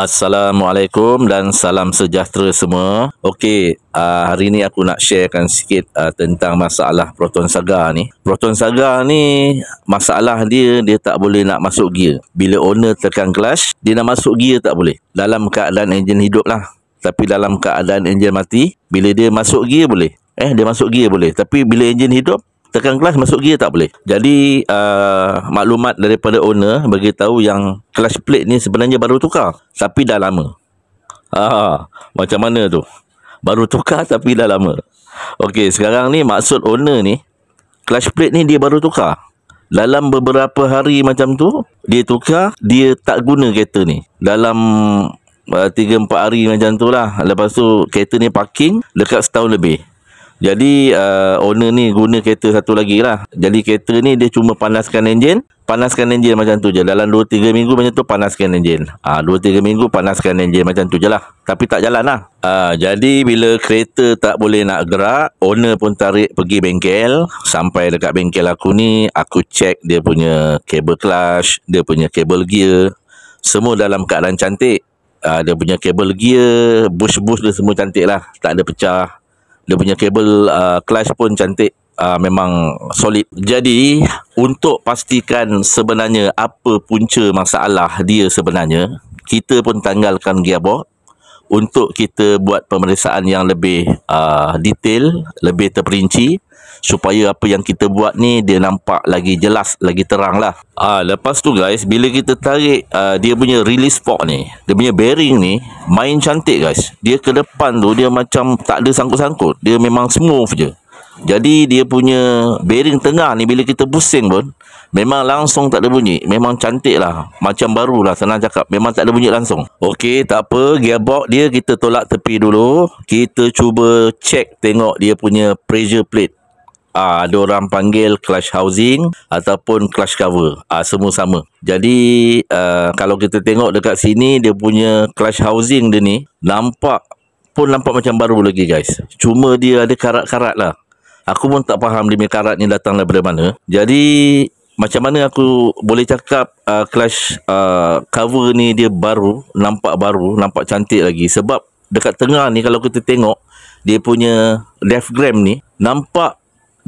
Assalamualaikum dan salam sejahtera semua. Okey, uh, hari ni aku nak sharekan sikit uh, tentang masalah Proton Saga ni. Proton Saga ni masalah dia dia tak boleh nak masuk gear. Bila owner tekan clutch, dia nak masuk gear tak boleh. Dalam keadaan enjin hidup lah. Tapi dalam keadaan enjin mati, bila dia masuk gear boleh. Eh, dia masuk gear boleh. Tapi bila enjin hidup, tekan kelas masuk gear tak boleh. Jadi uh, maklumat daripada owner bagi tahu yang clutch plate ni sebenarnya baru tukar tapi dah lama. Ah, macam mana tu? Baru tukar tapi dah lama. Okey, sekarang ni maksud owner ni clutch plate ni dia baru tukar. Dalam beberapa hari macam tu dia tukar, dia tak guna kereta ni. Dalam uh, 3 4 hari macam tu lah. Lepas tu kereta ni parking dekat setahun lebih. Jadi uh, owner ni guna kereta satu lagi lah. Jadi kereta ni dia cuma panaskan enjin. Panaskan enjin macam tu je. Dalam 2-3 minggu macam tu panaskan enjin. Uh, ah, 2-3 minggu panaskan enjin macam tu je lah. Tapi tak jalan lah. Uh, jadi bila kereta tak boleh nak gerak, owner pun tarik pergi bengkel. Sampai dekat bengkel aku ni, aku check dia punya kabel clutch, dia punya kabel gear. Semua dalam keadaan cantik. Uh, dia punya kabel gear, bush-bush dia semua cantik lah. Tak ada pecah dia punya kabel uh, clutch pun cantik uh, memang solid jadi untuk pastikan sebenarnya apa punca masalah dia sebenarnya kita pun tanggalkan gearbox untuk kita buat pemeriksaan yang lebih uh, detail lebih terperinci supaya apa yang kita buat ni dia nampak lagi jelas lagi terang lah ah, lepas tu guys bila kita tarik ah, dia punya release fork ni dia punya bearing ni main cantik guys dia ke depan tu dia macam tak ada sangkut-sangkut dia memang smooth je jadi dia punya bearing tengah ni bila kita pusing pun Memang langsung tak ada bunyi Memang cantik lah Macam baru lah senang cakap Memang tak ada bunyi langsung Okey tak apa Gearbox dia kita tolak tepi dulu Kita cuba check tengok dia punya pressure plate uh, ada orang panggil clash housing ataupun clash cover uh, semua sama jadi uh, kalau kita tengok dekat sini dia punya clash housing dia ni nampak pun nampak macam baru lagi guys cuma dia ada karat-karat lah aku pun tak faham dia punya karat ni datang daripada mana jadi macam mana aku boleh cakap uh, clash uh, cover ni dia baru nampak baru nampak cantik lagi sebab dekat tengah ni kalau kita tengok dia punya left gram ni nampak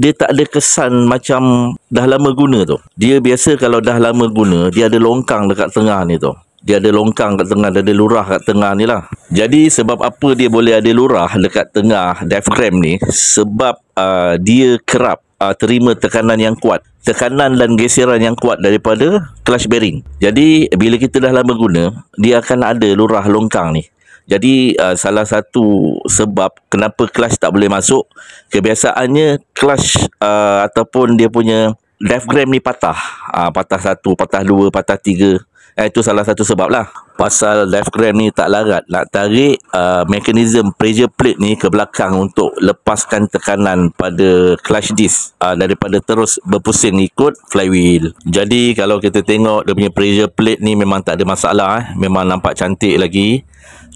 dia tak ada kesan macam dah lama guna tu. Dia biasa kalau dah lama guna, dia ada longkang dekat tengah ni tu. Dia ada longkang kat tengah, dia ada lurah kat tengah ni lah. Jadi sebab apa dia boleh ada lurah dekat tengah diaphragm ni? Sebab uh, dia kerap uh, terima tekanan yang kuat. Tekanan dan geseran yang kuat daripada clutch bearing. Jadi bila kita dah lama guna, dia akan ada lurah longkang ni. Jadi uh, salah satu sebab kenapa kelas tak boleh masuk kebiasaannya kelas uh, ataupun dia punya diaphragm ni patah. Uh, patah satu, patah dua, patah tiga. Eh, itu salah satu sebab lah pasal diaphragm ni tak larat nak tarik uh, mekanism pressure plate ni ke belakang untuk lepaskan tekanan pada clutch disc uh, daripada terus berpusing ikut flywheel jadi kalau kita tengok dia punya pressure plate ni memang tak ada masalah eh. memang nampak cantik lagi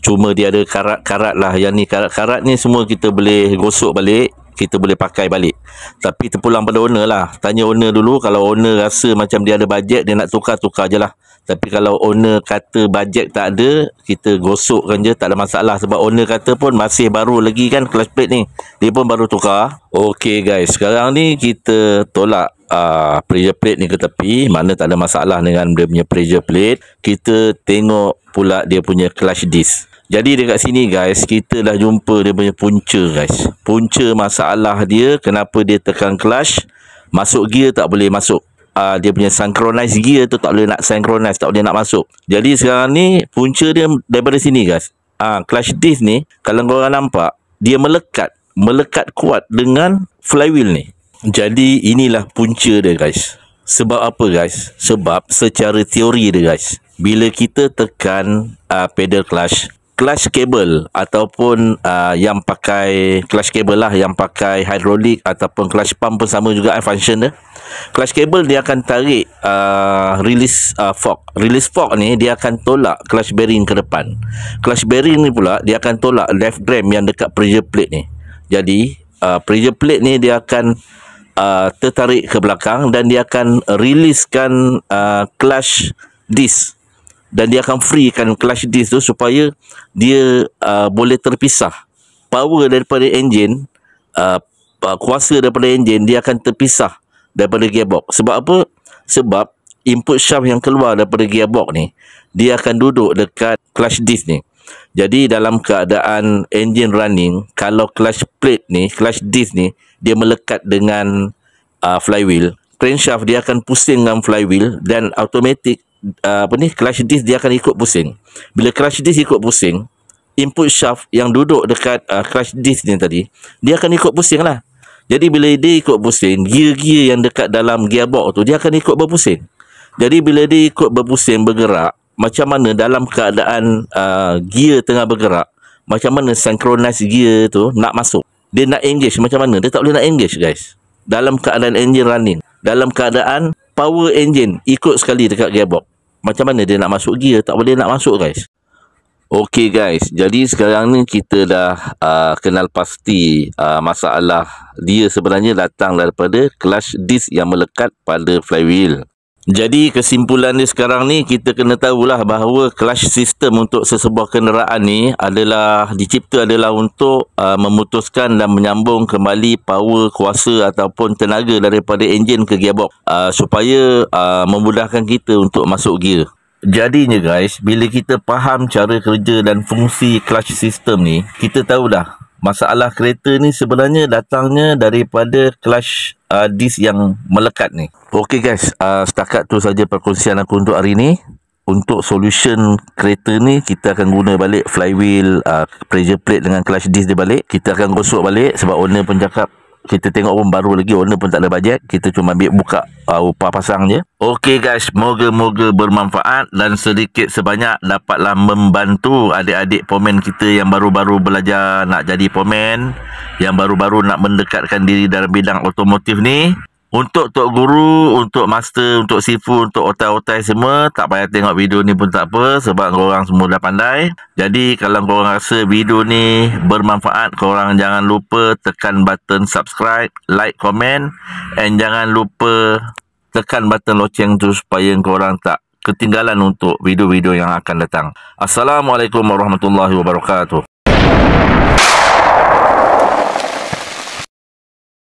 cuma dia ada karat-karat lah yang ni karat-karat ni semua kita boleh gosok balik kita boleh pakai balik. Tapi terpulang pada owner lah. Tanya owner dulu kalau owner rasa macam dia ada bajet dia nak tukar tukar je lah. Tapi kalau owner kata bajet tak ada, kita gosokkan je tak ada masalah sebab owner kata pun masih baru lagi kan clutch plate ni. Dia pun baru tukar. Okey guys, sekarang ni kita tolak uh, pressure plate ni ke tepi mana tak ada masalah dengan dia punya pressure plate kita tengok pula dia punya clutch disc jadi dekat sini guys kita dah jumpa dia punya punca guys punca masalah dia kenapa dia tekan clutch masuk gear tak boleh masuk uh, dia punya synchronize gear tu tak boleh nak synchronize tak boleh nak masuk jadi sekarang ni punca dia daripada sini guys uh, clutch disc ni kalau korang nampak dia melekat melekat kuat dengan flywheel ni jadi inilah punca dia guys. Sebab apa guys? Sebab secara teori dia guys. Bila kita tekan uh, pedal clutch, clutch cable ataupun uh, yang pakai clutch cable lah yang pakai hydraulic ataupun clutch pump pun sama juga uh, function dia. Clutch cable dia akan tarik uh, release uh, fork. Release fork ni dia akan tolak clutch bearing ke depan. Clutch bearing ni pula dia akan tolak left drum yang dekat pressure plate ni. Jadi uh, pressure plate ni dia akan uh, tertarik ke belakang dan dia akan riliskan uh, clash disc dan dia akan freekan clutch disc tu supaya dia uh, boleh terpisah power daripada engine uh, uh, kuasa daripada engine dia akan terpisah daripada gearbox sebab apa sebab input shaft yang keluar daripada gearbox ni dia akan duduk dekat clutch disc ni jadi dalam keadaan engine running kalau clutch plate ni clutch disc ni dia melekat dengan uh, flywheel crankshaft dia akan pusing dengan flywheel dan automatic uh, apa ni clutch disc dia akan ikut pusing bila clutch disc ikut pusing input shaft yang duduk dekat uh, clutch disc ni tadi dia akan ikut pusing lah jadi bila dia ikut pusing gear-gear yang dekat dalam gearbox tu dia akan ikut berpusing jadi bila dia ikut berpusing bergerak macam mana dalam keadaan uh, gear tengah bergerak macam mana synchronize gear tu nak masuk dia nak engage macam mana dia tak boleh nak engage guys dalam keadaan engine running dalam keadaan power engine ikut sekali dekat gearbox macam mana dia nak masuk gear tak boleh nak masuk guys Okey guys jadi sekarang ni kita dah uh, kenal pasti uh, masalah dia sebenarnya datang daripada clutch disc yang melekat pada flywheel jadi kesimpulan ni sekarang ni kita kena tahulah bahawa clutch system untuk sesebuah kenderaan ni adalah dicipta adalah untuk uh, memutuskan dan menyambung kembali power kuasa ataupun tenaga daripada enjin ke gearbox uh, supaya uh, memudahkan kita untuk masuk gear. Jadinya guys, bila kita faham cara kerja dan fungsi clutch system ni, kita tahulah masalah kereta ni sebenarnya datangnya daripada clutch uh, disk yang melekat ni. Okey guys, uh, setakat tu saja perkongsian aku untuk hari ni. Untuk solution kereta ni, kita akan guna balik flywheel, uh, pressure plate dengan clutch disc dia balik. Kita akan gosok balik sebab owner pun cakap kita tengok pun baru lagi owner pun tak ada bajet kita cuma ambil buka uh, upah pasang je Okey guys moga-moga bermanfaat dan sedikit sebanyak dapatlah membantu adik-adik pomen kita yang baru-baru belajar nak jadi pomen yang baru-baru nak mendekatkan diri dalam bidang otomotif ni untuk Tok Guru, untuk Master, untuk Sifu, untuk otai-otai semua, tak payah tengok video ni pun tak apa sebab korang semua dah pandai. Jadi kalau korang rasa video ni bermanfaat, korang jangan lupa tekan button subscribe, like, komen and jangan lupa tekan button loceng tu supaya korang tak ketinggalan untuk video-video yang akan datang. Assalamualaikum warahmatullahi wabarakatuh.